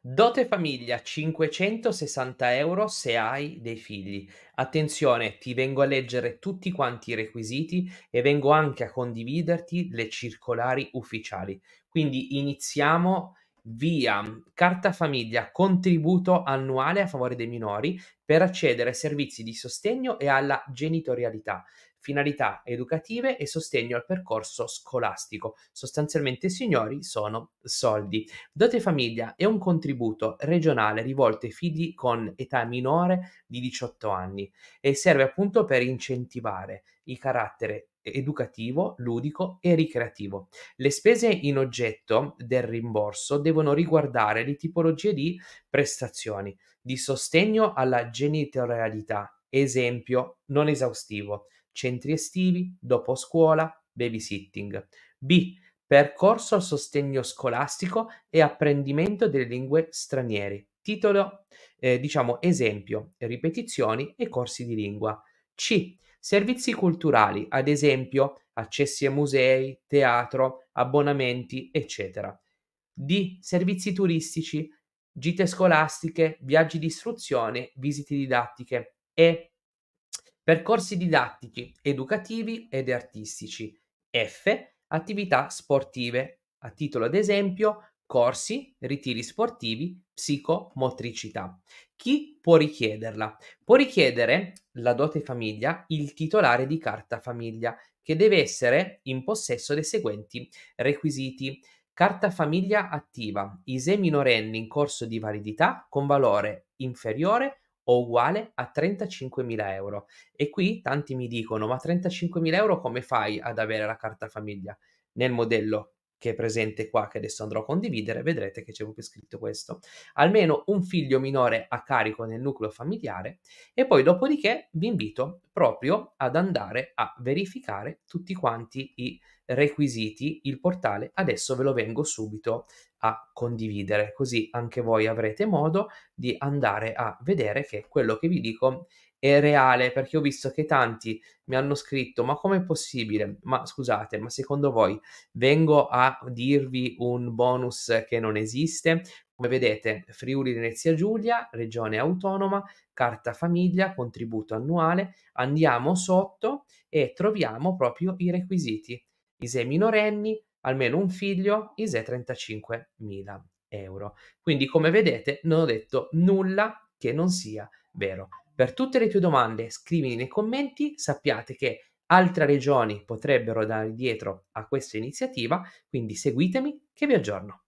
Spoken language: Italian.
Dote famiglia 560 euro se hai dei figli. Attenzione, ti vengo a leggere tutti quanti i requisiti e vengo anche a condividerti le circolari ufficiali. Quindi iniziamo via carta famiglia contributo annuale a favore dei minori per accedere ai servizi di sostegno e alla genitorialità finalità educative e sostegno al percorso scolastico. Sostanzialmente, signori, sono soldi. Dote Famiglia è un contributo regionale rivolto ai figli con età minore di 18 anni e serve appunto per incentivare il carattere educativo, ludico e ricreativo. Le spese in oggetto del rimborso devono riguardare le tipologie di prestazioni, di sostegno alla genitorialità Esempio non esaustivo: centri estivi, dopo scuola, babysitting. B. Percorso al sostegno scolastico e apprendimento delle lingue straniere. Titolo, eh, diciamo, esempio, ripetizioni e corsi di lingua. C. Servizi culturali, ad esempio, accessi a musei, teatro, abbonamenti, eccetera. D. Servizi turistici, gite scolastiche, viaggi di istruzione, visite didattiche. E. Percorsi didattici, educativi ed artistici. F. Attività sportive, a titolo ad esempio corsi, ritiri sportivi, psicomotricità. Chi può richiederla? Può richiedere la dote famiglia il titolare di carta famiglia, che deve essere in possesso dei seguenti requisiti. Carta famiglia attiva, ISE minorenni in corso di validità con valore inferiore o uguale a 35.000 euro. E qui tanti mi dicono, ma 35.000 euro come fai ad avere la carta famiglia? Nel modello che è presente qua, che adesso andrò a condividere, vedrete che c'è proprio scritto questo. Almeno un figlio minore a carico nel nucleo familiare e poi dopodiché vi invito proprio ad andare a verificare tutti quanti i requisiti, il portale. Adesso ve lo vengo subito a condividere, così anche voi avrete modo di andare a vedere che quello che vi dico è reale, perché ho visto che tanti mi hanno scritto, ma com'è possibile? Ma scusate, ma secondo voi vengo a dirvi un bonus che non esiste? Come vedete, Friuli Venezia Giulia, regione autonoma, carta famiglia, contributo annuale, andiamo sotto e troviamo proprio i requisiti. ISE minorenni, almeno un figlio, ISE 35.000 euro. Quindi come vedete non ho detto nulla che non sia vero. Per tutte le tue domande scrivimi nei commenti, sappiate che altre regioni potrebbero dare dietro a questa iniziativa, quindi seguitemi che vi aggiorno.